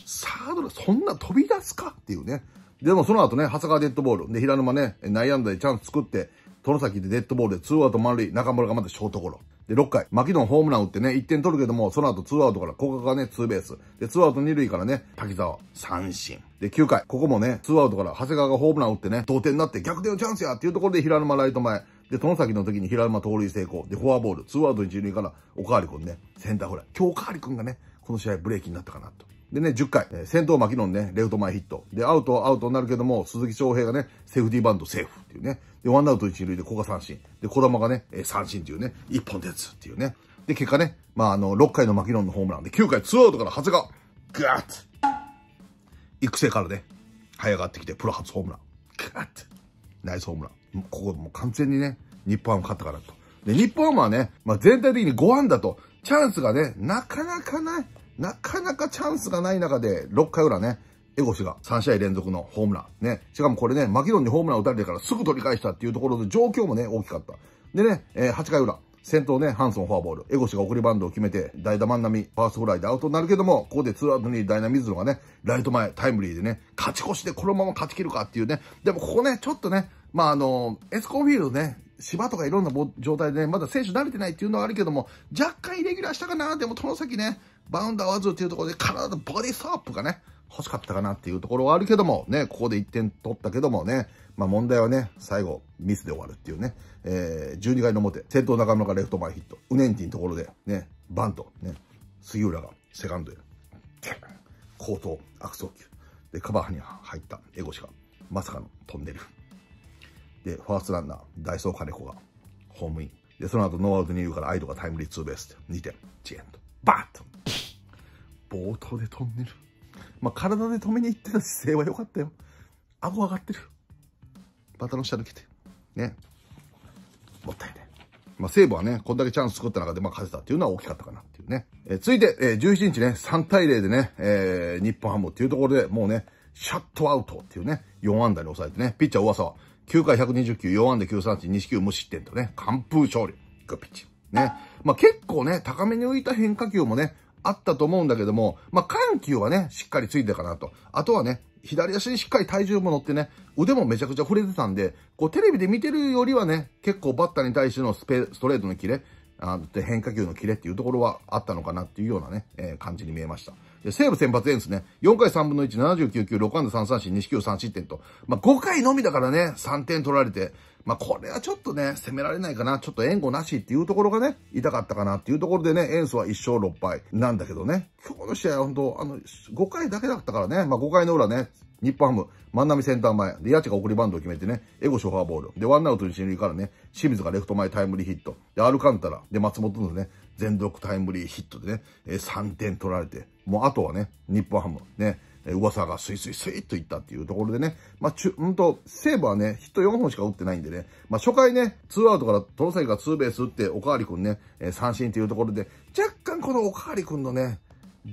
サードライ、そんな飛び出すかっていうね。でもその後ね、長谷川デッドボール。で、平沼ね、内野安打でチャンス作って、外崎でデッドボールで2アウト満塁、中村がまたショートゴロ。で、6回、マキノンホームラン打ってね、1点取るけども、その後2アウトから、ここがね、ツーベース。で、2アウト2塁からね、滝沢、三振。で、9回、ここもね、2アウトから、長谷川がホームラン打ってね、同点になって逆転のチャンスやっていうところで平沼ライト前。で、その先の時に平沼盗塁成功。で、フォアボール、2アウト1塁から、おかわりくんね、センターフライ。今日おかわりくんがね、この試合ブレーキになったかなと。でね、10回、えー、先頭マキノンね、レフト前ヒット。で、アウトアウトになるけども、鈴木翔平がね、セーフティーバンドセーフ。ていうね。で、ワンアウト一塁でここが三振。で、小玉がね、えー、三振っていうね、一本で打つっていうね。で、結果ね、まあ、あの、6回のマキロンのホームランで、9回ツーアウトから長谷川、ガーッ育成からね、早上がってきて、プロ初ホームラン。ガーッナイスホームラン。ここもう完全にね、日本ハム勝ったからと。で、日本ハムはね、まあ、全体的に5安打と、チャンスがね、なかなかない、なかなかチャンスがない中で、6回裏ね、ゴ越が3試合連続のホームラン。ね。しかもこれね、マキロンにホームラン打たれてからすぐ取り返したっていうところで状況もね、大きかった。でね、えー、8回裏。先頭ね、ハンソンフォアボール。ゴシが送りバンドを決めて、代打ん中、ファーストフライでアウトになるけども、ここでツーアウトにダイナミズロがね、ライト前、タイムリーでね、勝ち越しでこのまま勝ち切るかっていうね。でもここね、ちょっとね、まあ、あの、エスコンフィールドね、芝とかいろんな状態でね、まだ選手慣れてないっていうのはあるけども、若干イレギュラーしたかな、でもこの先ね、バウンダーワーズっていうところで体のボディストアップがね、欲しかったかなっていうところはあるけども、ね、ここで1点取ったけどもね、まあ問題はね、最後、ミスで終わるっていうね、えー、12回の表、先頭中村がレフト前ヒット、ウネンティのところで、ね、バント、ね、杉浦がセカンドへ、高投、悪送球。で、カバーに入ったエゴシが、まさかの飛んでる。で、ファーストランナー、ダイソー金子が、ホームイン。で、その後、ノーアウト2塁からアイドがタイムリーツーベース2点、チェーンと、バーッと、冒頭で飛んでる。まあ、体で止めに行ってた姿勢は良かったよ。顎上がってる。バタの下抜けて。ね。もったいね。まあ、西武はね、こんだけチャンス作った中で、まあ、勝てたっていうのは大きかったかなっていうね。えー、続いて、えー、17日ね、3対0でね、えー、日本ハムっていうところで、もうね、シャットアウトっていうね、4安打に抑えてね、ピッチャー大沢、9回1 2 9 4安打9三8 29無失点とね、完封勝利。グッピッチ。ね。まあ、結構ね、高めに浮いた変化球もね、あったと思うんだけども、まあ、緩急はね、しっかりついてたかなと。あとはね、左足にしっかり体重も乗ってね、腕もめちゃくちゃ触れてたんで、こうテレビで見てるよりはね、結構バッターに対してのスペストレートのキレ、あ変化球のキレっていうところはあったのかなっていうようなね、えー、感じに見えました。西武先発エンスね、4回3分の1、79球、6安打3三振、四球3失点と。まあ、5回のみだからね、3点取られて、まあ、これはちょっとね、攻められないかな。ちょっと援護なしっていうところがね、痛かったかなっていうところでね、エンスは1勝6敗なんだけどね。今日の試合は本当あの、5回だけだったからね、まあ、5回の裏ね、日本ハム、万波センター前、で、八チが送りバンドを決めてね、エゴショファーボール。で、ワンアウトに進塁からね、清水がレフト前タイムリーヒット。で、アルカンタラ。で、松本のね、全独タイムリーヒットでね、え3点取られて、もうあとはね、日本ハム、ね、噂がスイスイスイっといったっていうところでね、まあ、ちゅ、うんと、西武はね、ヒット4本しか打ってないんでね、まあ、初回ね、2アウトからトロサイがツーベース打って、おかわりくんね、えー、三振っていうところで、若干このおかわりくんのね、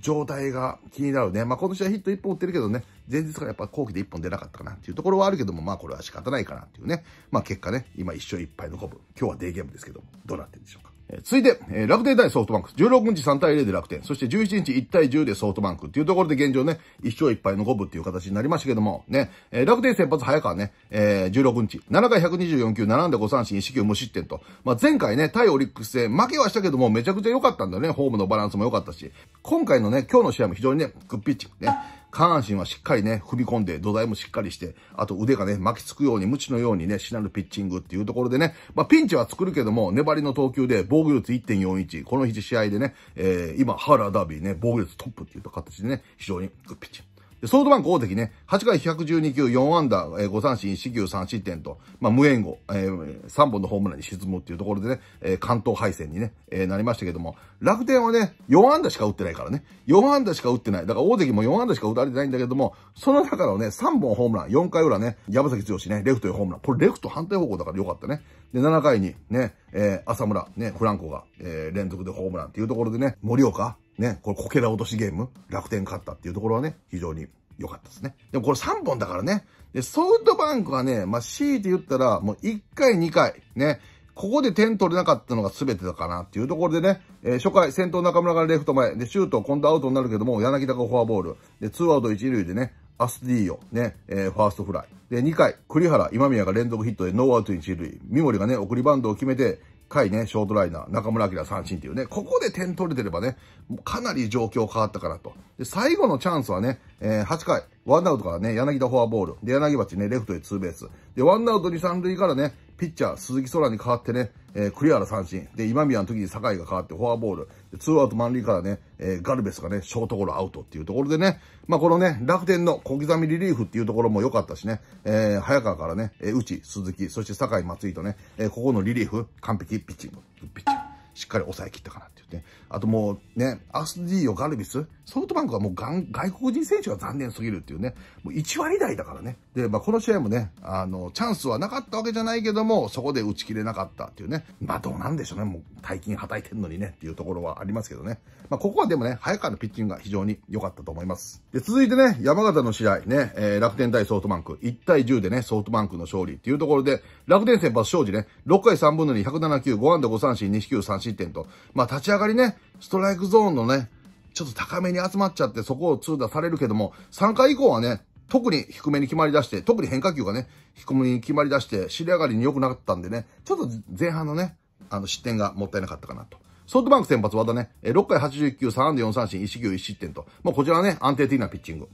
状態が気になるね。まあ、今年はヒット1本打ってるけどね、前日からやっぱ後期で1本出なかったかなっていうところはあるけども、まあ、これは仕方ないかなっていうね。まあ、結果ね、今一勝1敗の5分。今日はデーゲームですけども、どうなってるんでしょうか。続いて、え楽天対ソフトバンク。16日3対0で楽天。そして11日1対10でソフトバンクっていうところで現状ね、1勝1敗の五分っていう形になりましたけども、ね、え楽天先発早川ね、え16日、7回124球、7で5三振、1球無失点と。まあ、前回ね、対オリックス戦、負けはしたけども、めちゃくちゃ良かったんだよね。ホームのバランスも良かったし。今回のね、今日の試合も非常にね、グッピッチングね。下半身はしっかりね、踏み込んで、土台もしっかりして、あと腕がね、巻きつくように、無知のようにね、しなるピッチングっていうところでね、まあ、ピンチは作るけども、粘りの投球で、防御率1.41、この日試合でね、えー、今、ハーラーダービーね、防御率トップっていう形でね、非常にグッピッチング。ソフトバンク大関ね、8回112球、4安打、えー、5三振、4球3失点と、まあ、無援護、えー、3本のホームランに沈むっていうところでね、えー、関東敗戦にね、えー、なりましたけども、楽天はね、4安打しか打ってないからね、4安打しか打ってない。だから大関も4安打しか打たれてないんだけども、その中からね、3本ホームラン、4回裏ね、山崎剛ね、レフトへホームラン。これレフト反対方向だからよかったね。で、7回にね、えー、浅村、ね、フランコが、えー、連続でホームランっていうところでね、森岡、ね、これこけら落としゲーム、楽天勝ったっていうところはね、非常に良かったですね。でもこれ3本だからね。で、ソフトバンクはね、まあ、強いて言ったら、もう1回、2回、ね、ここで点取れなかったのが全てだかなっていうところでね、えー、初回、先頭中村がレフト前、で、シュート、今度アウトになるけども、柳田がフォアボール、で、ツーアウト1塁でね、アスディーヨ、ね、えー、ファーストフライ。で、2回、栗原、今宮が連続ヒットでノーアウト1塁。三森がね、送りバンドを決めて、回ね、ショートライナー、中村晃三振っていうね、ここで点取れてればね、かなり状況変わったかなと。で、最後のチャンスはね、えー、8回、ワンアウトからね、柳田フォアボール、で、柳鉢ね、レフトへツーベース。で、ワンアウト2、3塁からね、ピッチャー、鈴木空に代わってね、えー、栗原三振。で、今宮の時に酒井が変わってフォアボール。で、ツーアウト満塁からね、えー、ガルベスがね、ショートゴロアウトっていうところでね、まあ、このね、楽天の小刻みリリーフっていうところも良かったしね、えー、早川からね、えー、内、鈴木、そして酒井、松井とね、えー、ここのリリーフ、完璧ピッチング、ピッチング。しっかり抑え切ったかなってって、ね。あともうね、アスディーヨ、ガルビス、ソフトバンクはもう外国人選手が残念すぎるっていうね、もう1割台だからね。で、まあこの試合もね、あの、チャンスはなかったわけじゃないけども、そこで打ち切れなかったっていうね。まあどうなんでしょうね、もう大金はたいてんのにねっていうところはありますけどね。まあここはでもね、早川のピッチングが非常に良かったと思います。で、続いてね、山形の試合ね、えー、楽天対ソフトバンク、1対10でね、ソフトバンクの勝利っていうところで、楽天先発勝利ね、6回3分の2、107球、5安打5三振、2四球3失点と、まあ立ち上がりね、ストライクゾーンのね、ちょっと高めに集まっちゃって、そこを通打されるけども、3回以降はね、特に低めに決まり出して、特に変化球がね、低めに決まり出して、尻上がりに良くなかったんでね、ちょっと前半のね、あの失点がもったいなかったかなと。ソフトバンク先発和田ね、6回81球、3安打4三振、1球1失点と。もうこちらはね、安定的なピッチング。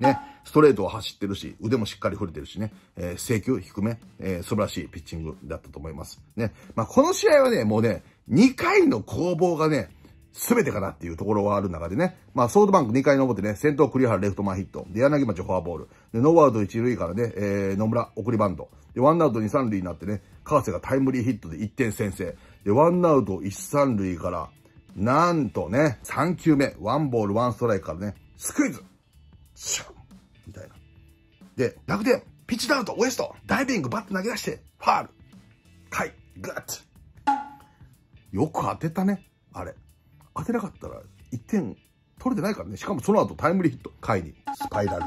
ね、ストレートを走ってるし、腕もしっかり振れてるしね、えー、制球低め、えー、素晴らしいピッチングだったと思います。ね。まあ、この試合はね、もうね、2回の攻防がね、すべてかなっていうところはある中でね、まあ、ソードバンク2回登ってね、先頭栗原レフト前ヒット、で、柳町フォアボール、で、ノーアウト1塁からね、えー、野村送りバント、で、ワンアウト2、3塁になってね、河瀬がタイムリーヒットで1点先制、で、ワンアウト1、3塁から、なんとね、3球目、ワンボールワンストライクからね、スクイズシャンみたいな。で、楽天ピッチダウンとウエスト、ダイビング、バット投げ出して、ファール、はい、ガッツ。よく当てたね、あれ。当てなかったら1点取れてないからね。しかもその後タイムリーヒット、回にスパイラル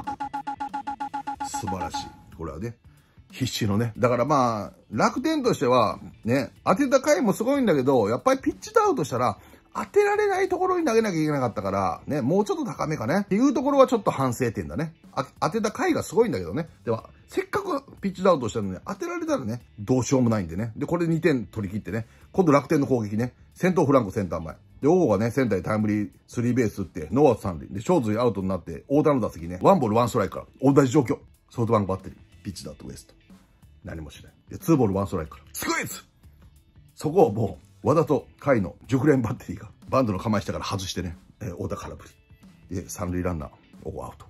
素晴らしい。これはね、必死のね。だからまあ、楽天としては、ね、当てた回もすごいんだけど、やっぱりピッチダウンとしたら、当てられないところに投げなきゃいけなかったから、ね、もうちょっと高めかね。っていうところはちょっと反省点だね。当てた回がすごいんだけどね。では、せっかくピッチダウトしたのに、当てられたらね、どうしようもないんでね。で、これ2点取り切ってね。今度楽天の攻撃ね。先頭フランコセンター前。で、王がね、仙台タイムリースリーベース打って、ノーアウト三塁。で、ショーズアウトになって、大田の打席ね、ワンボールワンストライクから、同じ状況。ソフトバンクバッテリー、ピッチだとウエスト。何もしない。で、ツーボールワンストライクから、スクイズそこをもう、和田と甲斐の熟練バッテリーがバンドの構えしたから外してね、えー、大田空振り。で、三塁ランナー、ここアウト。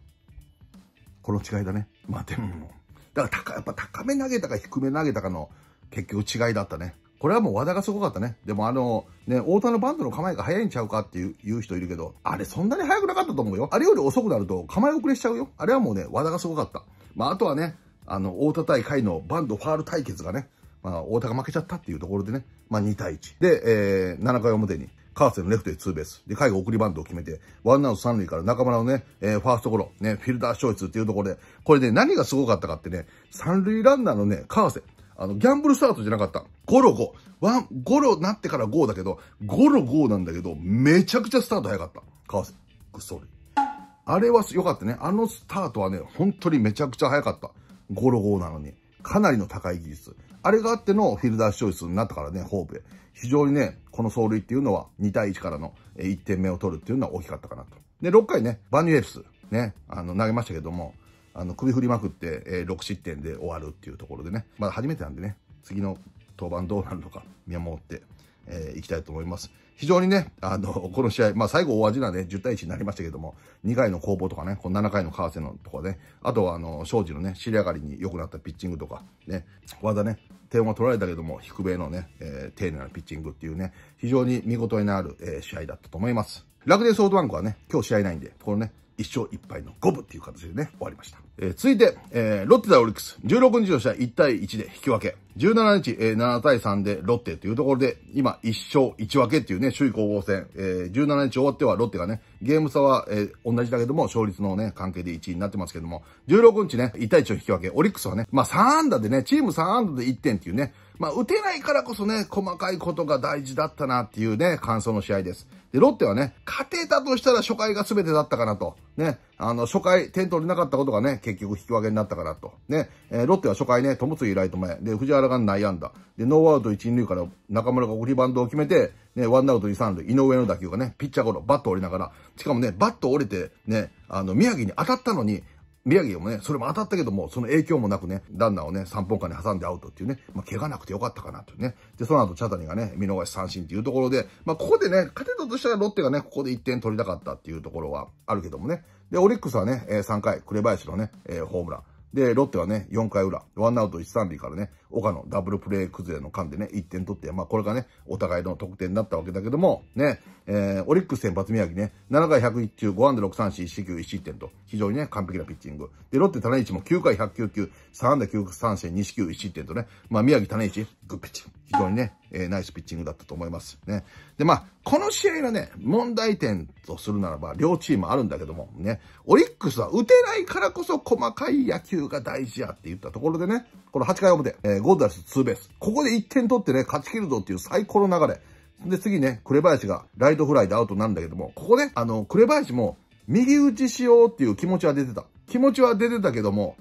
この違いだね。まあでも、だから高、やっぱ高め投げたか低め投げたかの結局違いだったね。これはもう和田がすごかったね。でもあの、ね、太田のバンドの構えが早いんちゃうかっていう言う人いるけど、あれそんなに早くなかったと思うよ。あれより遅くなると構え遅れしちゃうよ。あれはもうね、和田がすごかった。まああとはね、あの、大田対甲斐のバンドファール対決がね、まあ、大田が負けちゃったっていうところでね、まあ2対1。で、えー、7回表に、カーセのレフトへツーベース。で、海外送りバントを決めて、ワンアウト三塁から中村のね、えー、ファーストゴロ、ね、フィルダーチョっていうところで、これね、何がすごかったかってね、三塁ランナーのね、カーセ、あの、ギャンブルスタートじゃなかった。ゴロゴ。ワン、ゴロなってからゴーだけど、ゴロゴーなんだけど、めちゃくちゃスタート早かった。カーセ、ぐっそり。あれは良かったね。あのスタートはね、本当にめちゃくちゃ早かった。ゴロゴーなのに。かなりの高い技術。あれがあってのフィルダーシチョイスになったからね、ホーへ。非常にね、この走塁っていうのは2対1からの1点目を取るっていうのは大きかったかなと。で、6回ね、バニュエプス、ね、あの、投げましたけども、あの、首振りまくって、え6失点で終わるっていうところでね、まだ初めてなんでね、次の登板どうなるのか見守ってえー、いきたいと思います。非常にね、あの、この試合、まあ最後大味なね、10対1になりましたけども、2回の攻防とかね、この7回の為替のとかね、あとはあの、庄司のね、尻上がりに良くなったピッチングとか、ね、技ね、点は取られたけども、低めのね、えー、丁寧なピッチングっていうね、非常に見事になる、えー、試合だったと思います。楽天ソフトバンクはね、今日試合ないんで、このね、1勝1敗の五分っていう形でね、終わりました。えー、続いて、えー、ロッテ対オリックス。16日の試合1対1で引き分け。17日、えー、7対3でロッテというところで、今1勝1分けっていうね、首位攻防戦。えー、17日終わってはロッテがね、ゲーム差は、えー、同じだけども、勝率のね、関係で1位になってますけども、16日ね、1対1を引き分け。オリックスはね、まあ3安打でね、チーム3安打で1点っていうね、まあ打てないからこそね、細かいことが大事だったなっていうね、感想の試合です。で、ロッテはね、勝てたとしたら初回が全てだったかなと。ね、あの、初回点取れなかったことがね、結局引き分けになったかなと。ね、えー、ロッテは初回ね、友継ライト前。で、藤原が内野安打。で、ノーアウト1、塁から中村が送りバンドを決めて、ね、ワンアウト2、三塁、井上の打球がね、ピッチャーゴロ、バット折りながら、しかもね、バット折れて、ね、あの、宮城に当たったのに、宮城もね、それも当たったけども、その影響もなくね、ランナーをね、3本間に挟んでアウトっていうね、まあ、怪我なくてよかったかなというね。で、その後、チャタニがね、見逃し三振っていうところで、まあ、ここでね、勝てたとしたらロッテがね、ここで1点取りたかったっていうところはあるけどもね。で、オリックスはね、3回、紅林のね、ホームラン。で、ロッテはね、4回裏、ワンアウト1、3塁からね、岡野ダブルプレー崩れの間でね、1点取って、まあこれがね、お互いの得点になったわけだけども、ね、えー、オリックス先発宮城ね、7回101球、5安打6三振、1球1失点と、非常にね、完璧なピッチング。で、ロッテ種市も9回109球、3安打9三振、2四球1失点とね、まあ宮城種市、グッピッチ。非常にね、えー、ナイスピッチングだったと思います。ね。で、まあ、この試合がね、問題点とするならば、両チームあるんだけども、ね、オリックスは打てないからこそ細かい野球が大事やって言ったところでね、この8回表、えー、ゴンザレスツーベース。ここで1点取ってね、勝ち切るぞっていう最高の流れ。で、次ね、紅林がライトフライでアウトなんだけども、ここね、あの、紅林も右打ちしようっていう気持ちは出てた。気持ちは出てたけども、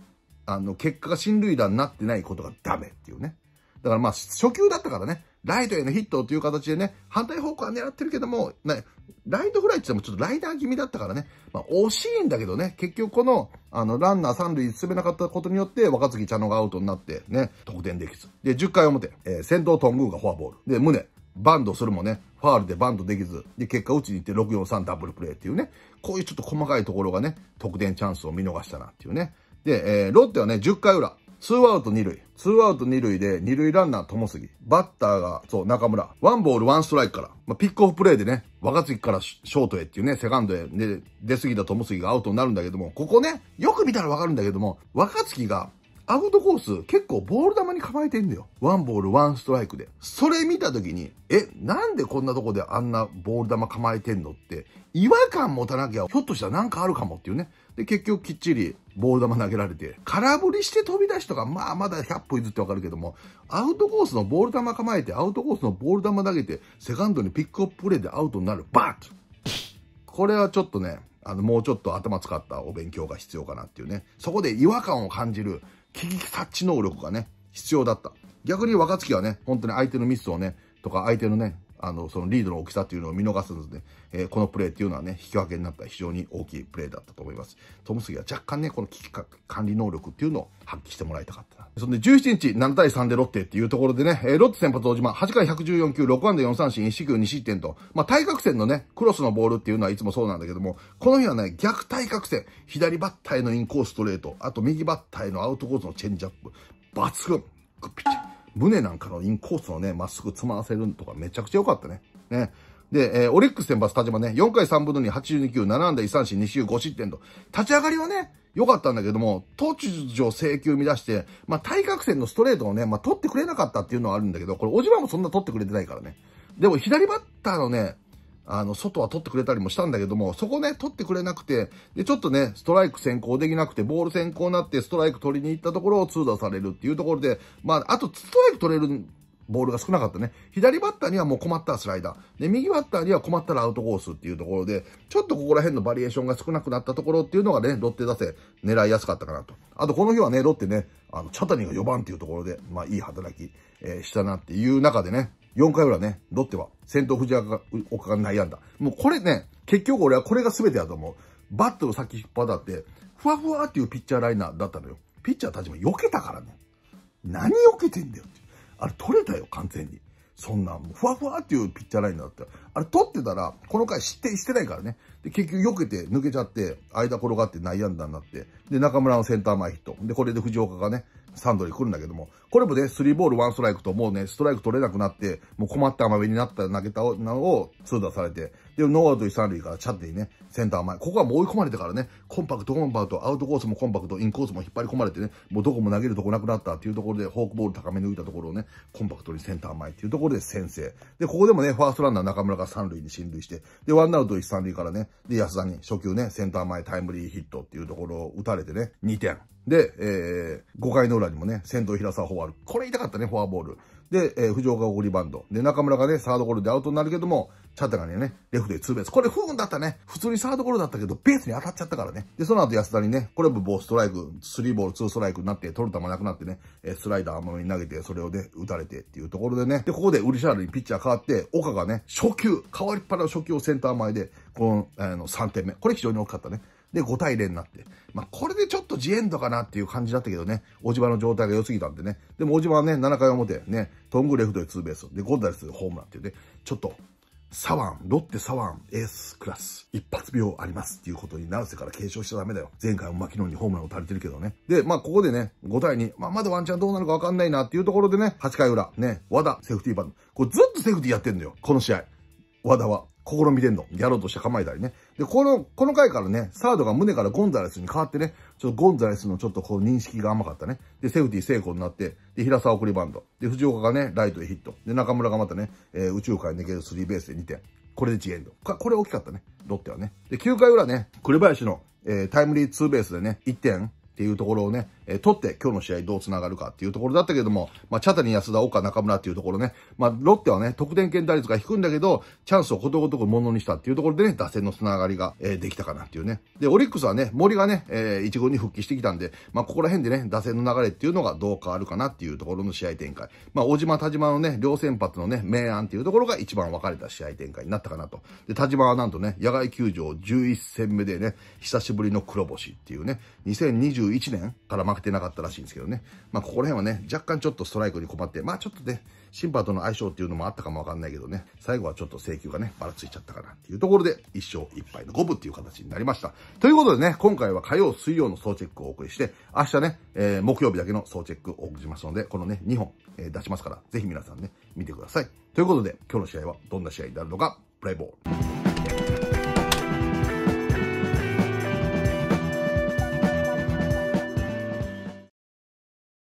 あの、結果が進塁打になってないことがダメっていうね。だからまあ、初級だったからね、ライトへのヒットという形でね、反対方向は狙ってるけども、ね、ライトフライって言ってもちょっとライダー気味だったからね、まあ惜しいんだけどね、結局この、あの、ランナー三塁進めなかったことによって、若槻茶野がアウトになってね、得点できず。で、10回表、えー、先頭頓宮がフォアボール。で、胸、バンドするもね、ファールでバンドできず、で、結果打ちに行って643ダブルプレーっていうね、こういうちょっと細かいところがね、得点チャンスを見逃したなっていうね。で、えー、ロッテはね、10回裏、ツーアウト二塁。ツーアウト二塁で二塁ランナーともすぎ。バッターが、そう、中村。ワンボールワンストライクから。まあ、ピックオフプレイでね、若月からショートへっていうね、セカンドへ、ね、出過ぎたともすぎがアウトになるんだけども、ここね、よく見たらわかるんだけども、若月がアウトコース結構ボール球に構えてんだよ。ワンボールワンストライクで。それ見た時に、え、なんでこんなとこであんなボール球構えてんのって、違和感持たなきゃ、ひょっとしたらなんかあるかもっていうね。で、結局きっちりボール球投げられて、空振りして飛び出しとか、まあまだ100歩譲ってわかるけども、アウトコースのボール球構えて、アウトコースのボール球投げて、セカンドにピックアッププレーでアウトになる、バーッこれはちょっとね、あの、もうちょっと頭使ったお勉強が必要かなっていうね。そこで違和感を感じる、危機察知能力がね、必要だった。逆に若月はね、本当に相手のミスをね、とか相手のね、あの、そのリードの大きさっていうのを見逃すので、えー、このプレーっていうのはね、引き分けになった非常に大きいプレーだったと思います。トムスギは若干ね、この危機管理能力っていうのを発揮してもらいたかったな。そんで17日、7対3でロッテっていうところでね、えー、ロッテ先発大島、8回114球、6安打4三振、1四球2失点と、まあ、対角線のね、クロスのボールっていうのはいつもそうなんだけども、この日はね、逆対角線、左バッターへのインコースストレート、あと右バッターへのアウトコースのチェンジアップ、抜群、グッピッチャー。胸なんかのインコースのね、まっすぐ詰まらせるとかめちゃくちゃ良かったね。ね。で、えー、オリックス先発田島ね、4回3分の2、82球、7安打、1三4、2周5失点と、立ち上がりはね、良かったんだけども、突如請求乱して、まあ、対角線のストレートをね、まあ、取ってくれなかったっていうのはあるんだけど、これ、小島もそんな取ってくれてないからね。でも、左バッターのね、あの、外は取ってくれたりもしたんだけども、そこね、取ってくれなくて、で、ちょっとね、ストライク先行できなくて、ボール先行になって、ストライク取りに行ったところを通打されるっていうところで、まあ、あと、ストライク取れるボールが少なかったね。左バッターにはもう困ったスライダー。で、右バッターには困ったらアウトコースっていうところで、ちょっとここら辺のバリエーションが少なくなったところっていうのがね、ロッテ打線狙いやすかったかなと。あと、この日はね、ロッテね、あの、チャタニが4番っていうところで、まあ、いい働き、えー、したなっていう中でね、4回裏ね、ロッテは、先頭藤岡が内野安打。もうこれね、結局俺はこれが全てだと思う。バットを先引っ張って、ふわふわっていうピッチャーライナーだったのよ。ピッチャーたちも避けたからね。何避けてんだよって。あれ取れたよ、完全に。そんな、もうふわふわっていうピッチャーラインだった。あれ取ってたら、この回失点してないからね。で、結局避けて抜けちゃって、間転がって内野安打になって、で、中村のセンター前ヒット。で、これで藤岡がね、サンドに来るんだけども、これもね、スリーボールワンストライクともうね、ストライク取れなくなって、もう困った甘めになった投げたのを通打されて、で、ノーアウト一三塁からチャッティね、センター前。ここはもう追い込まれてからね、コンパクト、コンパクト、アウトコースもコンパクト、インコースも引っ張り込まれてね、もうどこも投げるとこなくなったっていうところで、フォークボール高め抜いたところをね、コンパクトにセンター前っていうところで先制。で、ここでもね、ファーストランナー中村が三塁に進塁して、で、ワンアウト一三塁からね、で、安田に初球ね、センター前タイムリーヒットっていうところを打たれてね、2点。で、えー、5回の裏にもね、先頭平沢フォアル。これ痛かったね、フォアボール。で、えー、藤岡が送りバンド。で、中村がね、サードゴロでアウトになるけども、チャタがね、レフでツーベース。これ不運だったね。普通にサードゴロだったけど、ベースに当たっちゃったからね。で、その後安田にね、これもボーストライク、スリーボール、ツーストライクになって、取る球なくなってね、えスライダー甘めに投げて、それをね、打たれてっていうところでね。で、ここでウリシャールにピッチャー変わって、岡がね、初球、変わりっぱな初球をセンター前で、この、あの、3点目。これ非常に大きかったね。で、5対0になって。まあ、これでちょっとジエンドかなっていう感じだったけどね、大島の状態が良すぎたんでね。でも大島はね、7回表、ね、トングレフトでツーベース、で、ゴンダレスホームランっていうね、ちょっと、サワン、ロッテサワン、エースクラス、一発秒ありますっていうことに、なせから継承しちゃダメだよ。前回も牧野にホームラン打たれてるけどね。で、まあ、ここでね、5対2、まあ、まだワンチャンどうなるかわかんないなっていうところでね、8回裏、ね、和田、セーフティーバント。これずっとセーフティーやってんだよ、この試合。和田は。試みでんの。やろうとして構えたりね。で、この、この回からね、サードが胸からゴンザレスに変わってね、ちょっとゴンザレスのちょっとこう認識が甘かったね。で、セーフティー成功になって、で、平沢送りバンド。で、藤岡がね、ライトでヒット。で、中村がまたね、えー、宇宙海抜けるスリーベースで2点。これで1エンド。これ大きかったね。ロッテはね。で、9回裏ね、栗林の、えー、タイムリーツーベースでね、1点っていうところをね、えー、取って今日の試合どう繋がるかっていうところだったけども、まあ、茶谷安田、岡中村っていうところね、まあ、ロッテはね、得点圏打率が低いんだけど、チャンスをことごとくものにしたっていうところでね、打線の繋がりが、えー、できたかなっていうね。で、オリックスはね、森がね、えー、1軍に復帰してきたんで、まあ、ここら辺でね、打線の流れっていうのがどう変わるかなっていうところの試合展開。まあ、島、田島のね、両先発のね、明暗っていうところが一番分かれた試合展開になったかなと。で、田島はなんとね、野外球場11戦目でね、久しぶりの黒星っていうね、2020 21年から負けてなかったらしいんですけどね。まあ、ここら辺はね、若干ちょっとストライクに困って、まあ、ちょっとね、審判との相性っていうのもあったかもわかんないけどね、最後はちょっと請求がね、ばらついちゃったかなっていうところで、1勝1敗の5分っていう形になりました。ということでね、今回は火曜、水曜の総チェックをお送りして、明日ね、えー、木曜日だけの総チェックをお送りしますので、このね、2本、えー、出しますから、ぜひ皆さんね、見てください。ということで、今日の試合はどんな試合になるのか、プレイボール。